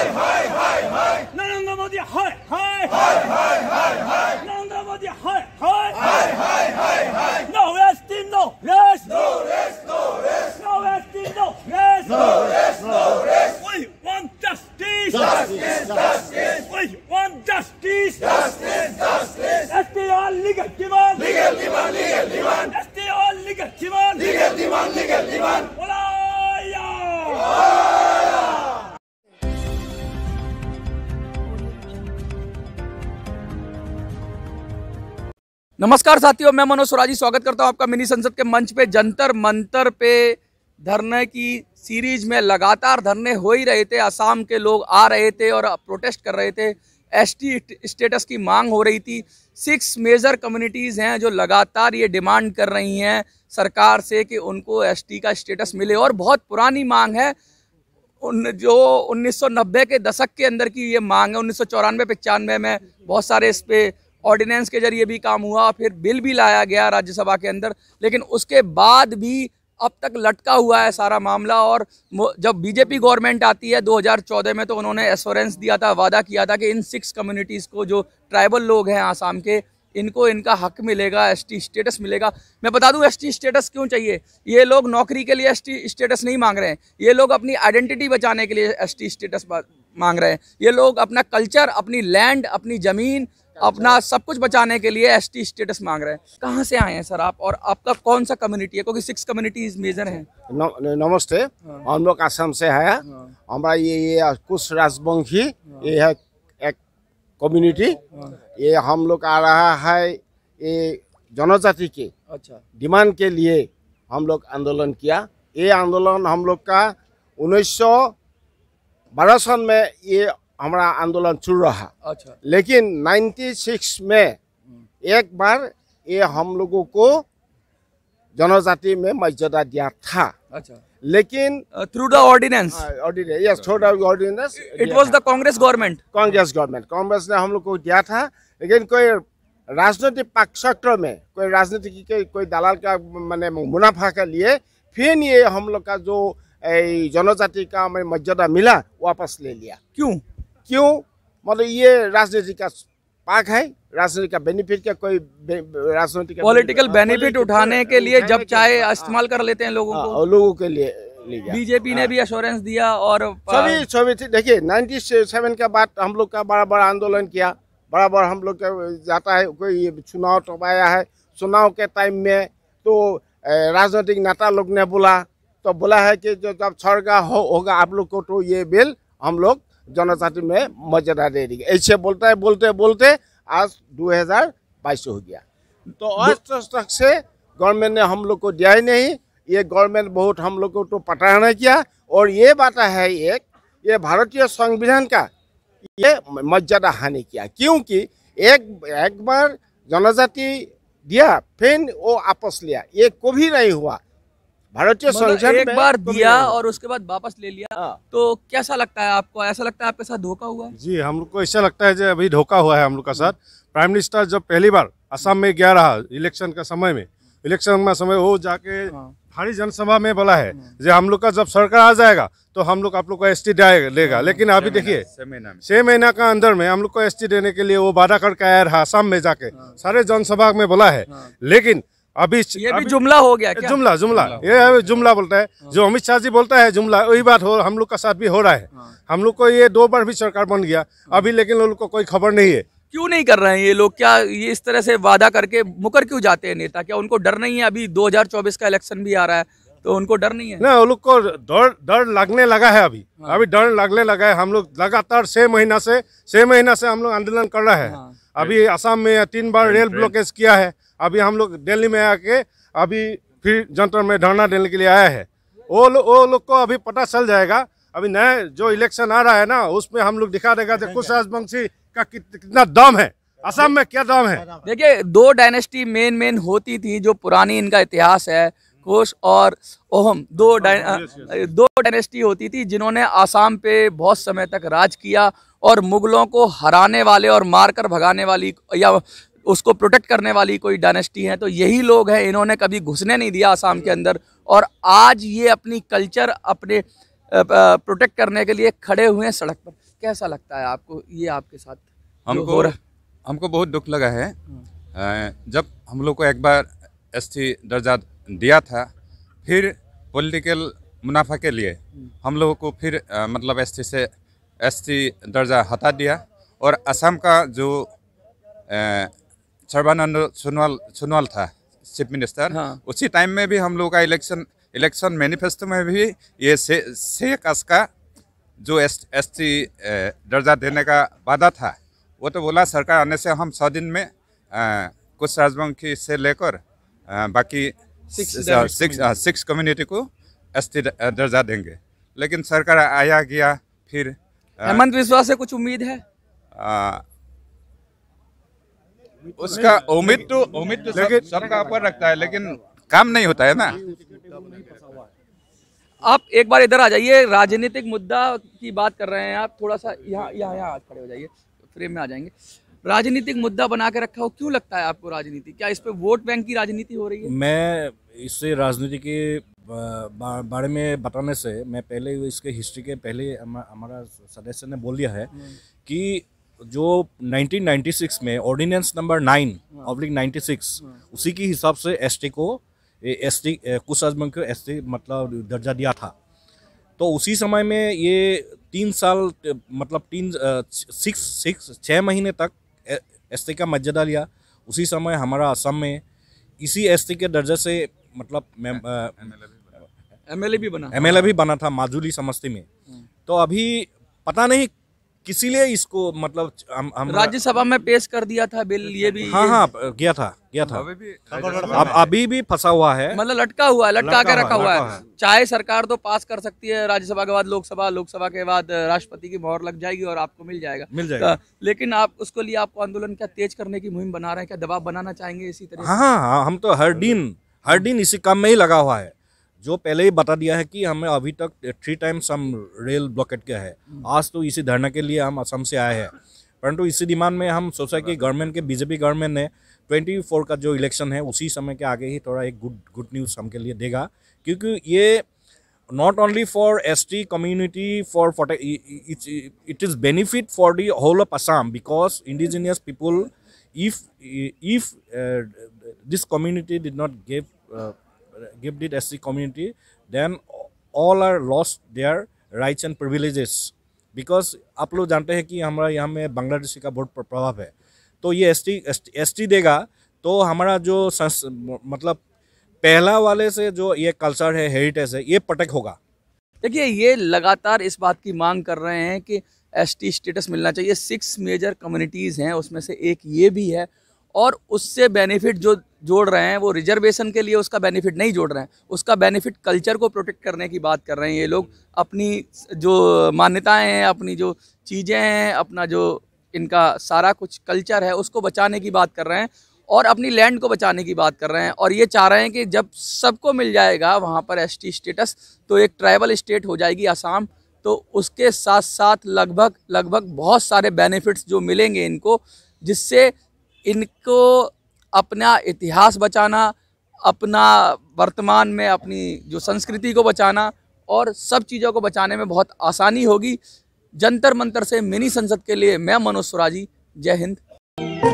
Hey, नमस्कार साथियों मैं मनोज सुराजी स्वागत करता हूं आपका मिनी संसद के मंच पे जंतर मंतर पे धरने की सीरीज में लगातार धरने हो ही रहे थे असम के लोग आ रहे थे और प्रोटेस्ट कर रहे थे एसटी स्टेटस की मांग हो रही थी सिक्स मेजर कम्युनिटीज़ हैं जो लगातार ये डिमांड कर रही हैं सरकार से कि उनको एसटी का स्टेटस मिले और बहुत पुरानी मांग है उन जो 1990 के दशक के अंदर की ये मांग है उन्नीस सौ में बहुत सारे इस पर ऑर्डिनेंस के जरिए भी काम हुआ फिर बिल भी लाया गया राज्यसभा के अंदर लेकिन उसके बाद भी अब तक लटका हुआ है सारा मामला और जब बीजेपी गवर्नमेंट आती है 2014 में तो उन्होंने एश्योरेंस दिया था वादा किया था कि इन सिक्स कम्युनिटीज़ को जो ट्राइबल लोग हैं आसाम के इनको इनका हक मिलेगा एसटी स्टेटस मिलेगा मैं बता दूं एसटी स्टेटस क्यों चाहिए ये लोग नौकरी के लिए एसटी स्टेटस नहीं मांग रहे हैं ये लोग अपनी आइडेंटिटी बचाने के लिए एसटी स्टेटस मांग रहे हैं ये लोग अपना कल्चर अपनी लैंड अपनी ज़मीन अपना सब कुछ बचाने के लिए एसटी स्टेटस मांग रहे हैं कहाँ से आए हैं सर आप और आपका कौन सा कम्युनिटी है क्योंकि सिक्स कम्युनिटीज मेजर हैं नमस्ते हाँ। हम लोग आसाम से है हाँ। हमारा ये ये कुछ राजवंशी हाँ। ये है एक कम्युनिटी ये हम लोग आ रहा है ये जनजाति के अच्छा डिमांड के लिए हम लोग आंदोलन किया ये आंदोलन हम लोग का उन्नीस सौ बारह सन में ये हमारा आंदोलन चल रहा अच्छा लेकिन 96 में एक बार ये हम लोगों को जनजाति में मर्यादा दिया था अच्छा लेकिन through the ordinance yes through the ordinance it was the Congress government Congress government Congress ने हम लोग को दिया था लेकिन कोई राजनीतिक पक्षत्र में कोई राजनीति के कोई दलाल का मैंने मुनाफा के लिए फिर ये हम लोग का जो जनजाति का मर्यादा मिला वापस ले लिया क्यों क्यों मतलब ये राजनीति का पाक है राजनीति का बेनिफिट का कोई राजनीति का पॉलिटिकल बेनिफिट उठाने के लिए जब चाहे हाँ। इस्तेमाल कर लेते हैं लोगों हाँ, को लोगों के लिए बीजेपी ने हाँ। भी एश्योरेंस दिया और सभी सभी देखिए नाइन्टी सेवन का बाद हम लोग का बड़ा बड़ा आंदोलन किया बड़ा बड़ा हम लोग का जाता है कोई चुनाव टपाया तो है चुनाव के टाइम में तो राजनीतिक नेता लोग ने बोला तो बोला है कि जो जब स्वर्ग हो, होगा आप लोग को तो ये बिल हम लोग जनजाति में मर्यादा दे दी ऐसे बोलते है बोलते बोलते आज 2022 हो गया तो आज तक से गवर्नमेंट ने हम लोग को दिया ही नहीं ये गवर्नमेंट बहुत हम लोग को तो पता नहीं किया और ये बात है एक ये भारतीय संविधान का ये मर्यादा हानि किया क्योंकि एक एक बार जनजाति दिया फिर वो आपस लिया ये कभी नहीं हुआ भारतीय मतलब संसद एक बार तो दिया और उसके बाद वापस ले लिया हाँ। तो कैसा लगता है आपको ऐसा लगता है आपके साथ धोखा हुआ है जी हम लोग को ऐसा लगता है जो अभी धोखा हुआ है हम लोग का साथ प्राइम मिनिस्टर जब पहली बार असम में गया रहा इलेक्शन का समय में इलेक्शन में समय हो जाके हाँ। भारी जनसभा में बोला है हाँ। जो हम लोग का जब सरकार आ जाएगा तो हम लोग आप लोग को एस टी लेगा लेकिन अभी देखिए छह महीना का अंदर में हम लोग को एस देने के लिए वो वादा करके आया रहा असम में जाके सारे जनसभा में बोला है लेकिन अभी ये भी जुमला हो गया क्या? जुमला जुमला ये जुमला बोलता है हाँ। जो अमित शाह जी बोलता है जुमला वही बात हो हम लोग का साथ भी हो रहा है हाँ। हम लोग को ये दो बार भी सरकार बन गया हाँ। अभी लेकिन लोग को कोई खबर नहीं है क्यों नहीं कर रहे हैं ये लोग क्या ये इस तरह से वादा करके मुकर क्यों जाते हैं नेता क्या उनको डर नहीं है अभी 2024 का इलेक्शन भी आ रहा है तो उनको डर नहीं है ना उन लोग को डर डर लगने लगा है अभी हाँ। अभी डर लगने लगा है हम लोग लगातार छह महीना से छह महीना से हम लोग आंदोलन कर रहे हैं हाँ। अभी असम में तीन बार रेल ब्लॉकेज किया है अभी हम लोग दिल्ली में आके अभी फिर जंतर में धरना देने के लिए आया है वो लोग वो लोग को अभी पता चल जाएगा अभी नए जो इलेक्शन आ रहा है ना उसमें हम लोग दिखा देगा कुछ राजवंशी का कितना दम है असम में क्या दम है देखिए दो डायनेस्टी मेन मेन होती थी जो पुरानी इनका इतिहास है कुश और ओहम दो डाइन हाँ, हाँ, दो डायनेस्टी होती थी जिन्होंने आसाम पे बहुत समय तक राज किया और मुगलों को हराने वाले और मारकर भगाने वाली या उसको प्रोटेक्ट करने वाली कोई डायनेस्टी है तो यही लोग हैं इन्होंने कभी घुसने नहीं दिया आसाम के अंदर और आज ये अपनी कल्चर अपने प्रोटेक्ट करने के लिए खड़े हुए हैं सड़क पर कैसा लगता है आपको ये आपके साथ हमको हमको बहुत दुख लगा है हम्म। जब हम लोग को एक बार एस दर्जा दिया था फिर पॉलिटिकल मुनाफा के लिए हम्म। हम लोगों को फिर आ, मतलब एस से एस दर्जा हटा दिया और असम का जो आ, सर्बानंद सोनवाल सोनवाल था चीफ मिनिस्टर हाँ। उसी टाइम में भी हम लोग का इलेक्शन इलेक्शन मैनिफेस्टो में भी ये से, कस का जो एस एस टी दर्जा देने का वादा था वो तो बोला सरकार आने से हम सौ दिन में आ, कुछ राजवंशी से लेकर बाकी सिक्स सिक्स कम्युनिटी को एस टी दर्जा देंगे लेकिन सरकार आया गया फिर हेमंत विश्वास से कुछ उम्मीद है आ, उसका उम्मीद तो उम्मीद तो सब, सबका ऊपर रखता है लेकिन काम नहीं होता है ना आप एक बार इधर आ जाइए राजनीतिक मुद्दा की बात कर रहे हैं आप थोड़ा सा यहाँ यहाँ यहाँ खड़े हो जाइए फ्रेम में आ जाएंगे राजनीतिक मुद्दा बना के रखा हो क्यों लगता है आपको राजनीति क्या इस पे वोट बैंक की राजनीति हो रही है मैं इससे राजनीति के बारे में बताने से मैं पहले इसके हिस्ट्री के पहले हमारा सदस्य ने बोल दिया है हम्म। कि जो 1996 में ordinance number nine oblique six उसी के हिसाब से एस को टी कुछ आजमन को एस मतलब दर्जा दिया था तो उसी समय में ये तीन साल मतलब तीन सिक्स सिक्स छः महीने तक एस का मर्यादा लिया उसी समय हमारा असम में इसी एस के दर्जे से मतलब एम एल ए भी बना एम भी बना था माजुली समस्ती में हाँ। तो अभी पता नहीं इसीलिए इसको मतलब हम, राज्यसभा में पेश कर दिया था बिल ये भी हाँ हाँ गया था गया था अभी भी अब अभी भी फंसा हुआ है मतलब लटका हुआ है लटका के रखा हुआ है चाहे सरकार तो पास कर सकती है राज्यसभा के बाद लोकसभा लोकसभा के बाद राष्ट्रपति की मोहर लग जाएगी और आपको मिल जाएगा मिल तो जाएगा लेकिन आप उसको लिए आपको आंदोलन क्या तेज करने की मुहिम बना रहे हैं क्या दबाव बनाना चाहेंगे इसी तरह हाँ हाँ हम तो हर दिन हर दिन इसी काम में ही लगा हुआ है जो पहले ही बता दिया है कि हमें अभी तक थ्री टाइम्स हम रेल ब्लॉकेट किया है हम्म। आज तो इसी धरना के लिए हम असम से आए हैं परंतु इसी डिमांड में हम सोचा कि गवर्नमेंट के बीजेपी गवर्नमेंट ने 24 का जो इलेक्शन है उसी समय के आगे ही थोड़ा एक गुड गुड न्यूज़ हम के लिए देगा क्योंकि ये not only for S community for protect it is benefit for the whole of whole because indigenous people if if this community did not community give the SC community, then all are lost their rights and privileges because आप लोग जानते हैं कि हमारा यहाँ में बांग्लादेशी का बहुत प्रभाव है तो ये एस टी देगा तो हमारा जो मतलब पहला वाले से जो ये कल्चर है हेरिटेज है ये पटक होगा देखिए ये लगातार इस बात की मांग कर रहे हैं कि एस टी स्टेटस मिलना चाहिए सिक्स मेजर कम्युनिटीज़ हैं उसमें से एक ये भी है और उससे बेनिफिट जो जोड़ रहे हैं वो रिजर्वेशन के लिए उसका बेनिफिट नहीं जोड़ रहे हैं उसका बेनिफिट कल्चर को प्रोटेक्ट करने की बात कर रहे हैं ये लोग अपनी जो मान्यताएं हैं अपनी जो चीज़ें हैं अपना जो इनका सारा कुछ कल्चर है उसको बचाने की बात कर रहे हैं और अपनी लैंड को बचाने की बात कर रहे हैं और ये चाह रहे हैं कि जब सबको मिल जाएगा वहाँ पर एस स्टेटस तो एक ट्राइबल इस्टेट हो जाएगी आसाम तो उसके साथ साथ लगभग लगभग बहुत सारे बेनिफिट्स जो मिलेंगे इनको जिससे इनको अपना इतिहास बचाना अपना वर्तमान में अपनी जो संस्कृति को बचाना और सब चीज़ों को बचाने में बहुत आसानी होगी जंतर मंतर से मिनी संसद के लिए मैं मनोज सुराजी जय हिंद